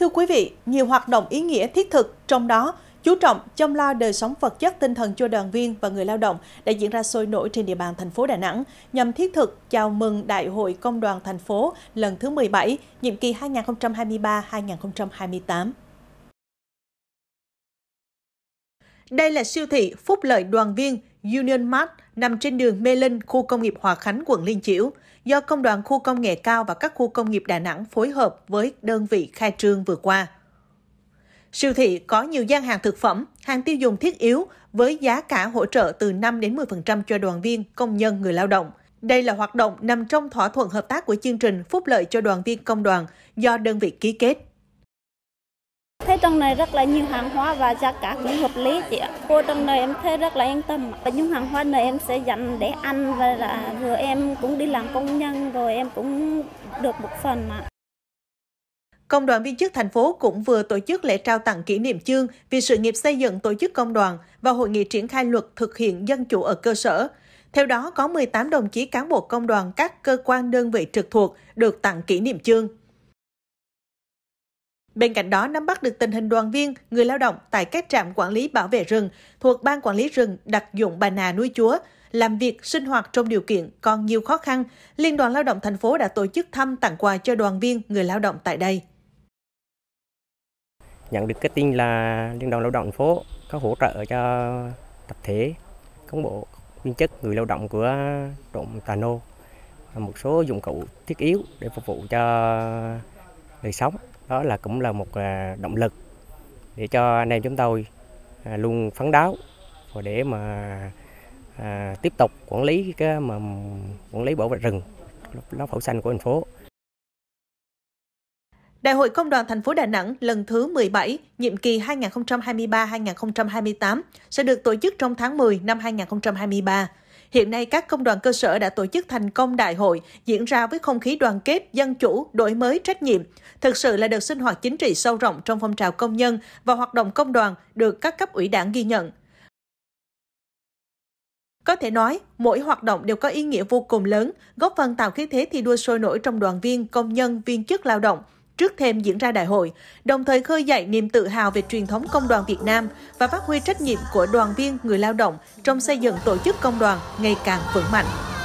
Thưa quý vị, nhiều hoạt động ý nghĩa thiết thực, trong đó chú trọng chăm lo đời sống vật chất tinh thần cho đoàn viên và người lao động đã diễn ra sôi nổi trên địa bàn thành phố Đà Nẵng nhằm thiết thực chào mừng Đại hội Công đoàn thành phố lần thứ 17, nhiệm kỳ 2023-2028. Đây là siêu thị Phúc Lợi Đoàn Viên Union Mart nằm trên đường Mê Linh, khu công nghiệp Hòa Khánh, quận Liên Chiểu, do Công đoàn Khu công nghệ cao và các khu công nghiệp Đà Nẵng phối hợp với đơn vị khai trương vừa qua. Siêu thị có nhiều gian hàng thực phẩm, hàng tiêu dùng thiết yếu với giá cả hỗ trợ từ 5 đến 10% cho đoàn viên, công nhân, người lao động. Đây là hoạt động nằm trong thỏa thuận hợp tác của chương trình Phúc lợi cho đoàn viên công đoàn do đơn vị ký kết thấy trong này rất là nhiều hàng hóa và giá cả cũng hợp lý chị ạ. Cô trong này em thấy rất là yên tâm. Và những hàng hóa này em sẽ dành để ăn và là vừa em cũng đi làm công nhân rồi em cũng được một phần ạ. Công đoàn viên chức thành phố cũng vừa tổ chức lễ trao tặng kỷ niệm chương vì sự nghiệp xây dựng tổ chức công đoàn và hội nghị triển khai luật thực hiện dân chủ ở cơ sở. Theo đó, có 18 đồng chí cán bộ công đoàn các cơ quan đơn vị trực thuộc được tặng kỷ niệm chương. Bên cạnh đó, nắm bắt được tình hình đoàn viên, người lao động tại các trạm quản lý bảo vệ rừng thuộc Ban Quản lý rừng đặc dụng Bà Nà nuôi chúa, làm việc, sinh hoạt trong điều kiện còn nhiều khó khăn, Liên đoàn Lao động thành phố đã tổ chức thăm tặng quà cho đoàn viên, người lao động tại đây. Nhận được cái tin là Liên đoàn Lao động thành phố có hỗ trợ cho tập thể, cán bộ, viên chức, người lao động của trộm Tà Nô một số dụng cụ thiết yếu để phục vụ cho đời sống đó là cũng là một à, động lực để cho anh em chúng tôi à, luôn phấn đấu và để mà à, tiếp tục quản lý cái mà quản lý bảo vệ rừng lá phổi xanh của thành phố. Đại hội Công đoàn thành phố Đà Nẵng lần thứ 17, nhiệm kỳ 2023-2028 sẽ được tổ chức trong tháng 10 năm 2023. Hiện nay, các công đoàn cơ sở đã tổ chức thành công đại hội, diễn ra với không khí đoàn kết, dân chủ, đổi mới, trách nhiệm. Thực sự là đợt sinh hoạt chính trị sâu rộng trong phong trào công nhân và hoạt động công đoàn được các cấp ủy đảng ghi nhận. Có thể nói, mỗi hoạt động đều có ý nghĩa vô cùng lớn, góp phần tạo khí thế thi đua sôi nổi trong đoàn viên, công nhân, viên chức lao động – trước thêm diễn ra đại hội, đồng thời khơi dậy niềm tự hào về truyền thống công đoàn Việt Nam và phát huy trách nhiệm của đoàn viên người lao động trong xây dựng tổ chức công đoàn ngày càng vững mạnh.